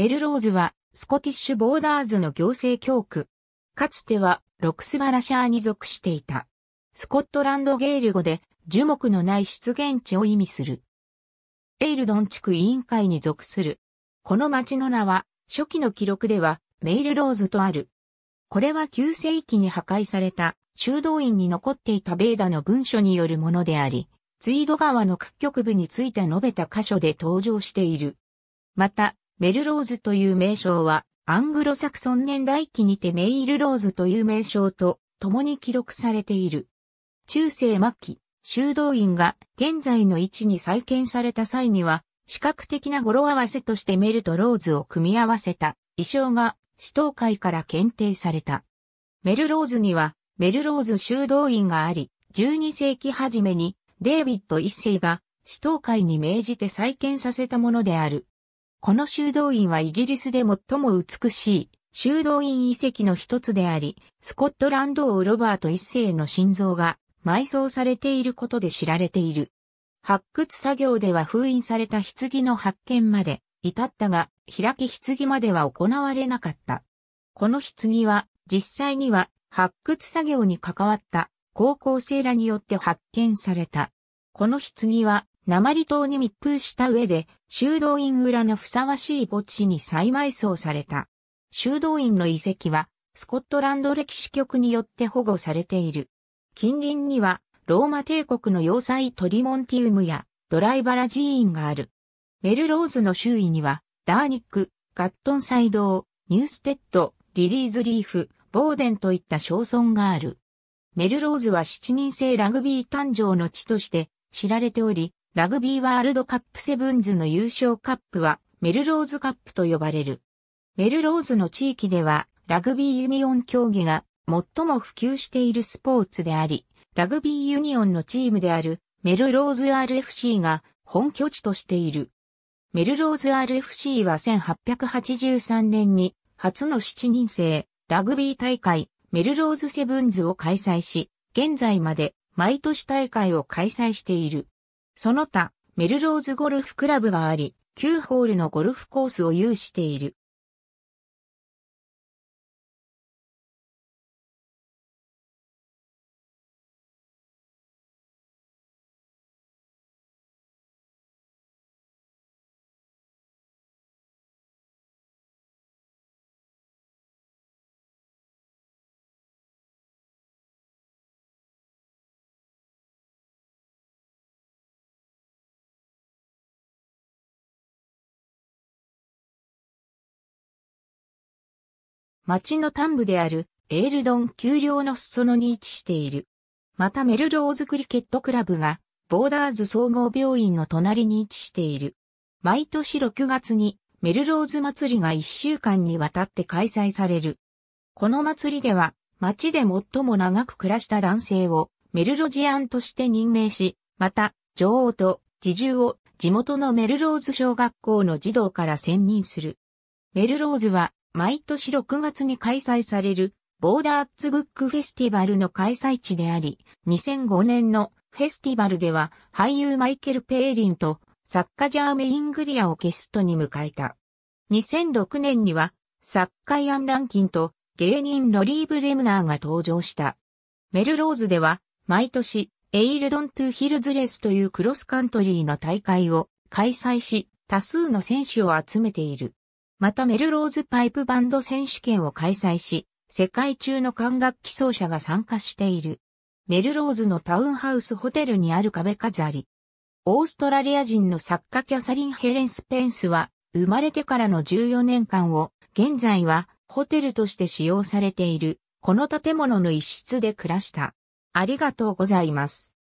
メルローズはスコティッシュボーダーズの行政教区。かつてはロクスバラシャーに属していた。スコットランドゲール語で樹木のない湿原地を意味する。エイルドン地区委員会に属する。この町の名は初期の記録ではメイルローズとある。これは旧世紀に破壊された修道院に残っていたベーダの文書によるものであり、ツイード川の屈曲部について述べた箇所で登場している。また、メルローズという名称は、アングロサクソン年代記にてメイルローズという名称と共に記録されている。中世末期、修道院が現在の位置に再建された際には、視覚的な語呂合わせとしてメルとローズを組み合わせた衣装が死闘会から検定された。メルローズにはメルローズ修道院があり、12世紀初めにデイビッド一世が死闘会に命じて再建させたものである。この修道院はイギリスで最も美しい修道院遺跡の一つであり、スコットランド王ロバート一世の心臓が埋葬されていることで知られている。発掘作業では封印された棺の発見まで至ったが、開き棺までは行われなかった。この棺は実際には発掘作業に関わった高校生らによって発見された。この棺は鉛塔に密封した上で、修道院裏のふさわしい墓地に再埋葬された。修道院の遺跡は、スコットランド歴史局によって保護されている。近隣には、ローマ帝国の要塞トリモンティウムやドライバラ寺院がある。メルローズの周囲には、ダーニック、ガットンサイド、ニューステッド、リリーズリーフ、ボーデンといった小村がある。メルローズは7人制ラグビー誕生の地として知られており、ラグビーワールドカップセブンズの優勝カップはメルローズカップと呼ばれる。メルローズの地域ではラグビーユニオン競技が最も普及しているスポーツであり、ラグビーユニオンのチームであるメルローズ RFC が本拠地としている。メルローズ RFC は1883年に初の7人制ラグビー大会メルローズセブンズを開催し、現在まで毎年大会を開催している。その他、メルローズゴルフクラブがあり、9ホールのゴルフコースを有している。町の端部であるエールドン丘陵の裾野に位置している。またメルローズクリケットクラブがボーダーズ総合病院の隣に位置している。毎年6月にメルローズ祭りが1週間にわたって開催される。この祭りでは町で最も長く暮らした男性をメルロジアンとして任命し、また女王と自重を地元のメルローズ小学校の児童から選任する。メルローズは毎年6月に開催される、ボーダーツブックフェスティバルの開催地であり、2005年のフェスティバルでは俳優マイケル・ペーリンと作家ジャーメイン・グリアをゲストに迎えた。2006年には作家イアン・ランキンと芸人ロリー・ブレムナーが登場した。メルローズでは毎年エイルドン・トゥ・ヒルズレスというクロスカントリーの大会を開催し多数の選手を集めている。またメルローズパイプバンド選手権を開催し、世界中の管楽器奏者が参加している。メルローズのタウンハウスホテルにある壁飾り。オーストラリア人の作家キャサリン・ヘレンス・ペンスは、生まれてからの14年間を、現在はホテルとして使用されている、この建物の一室で暮らした。ありがとうございます。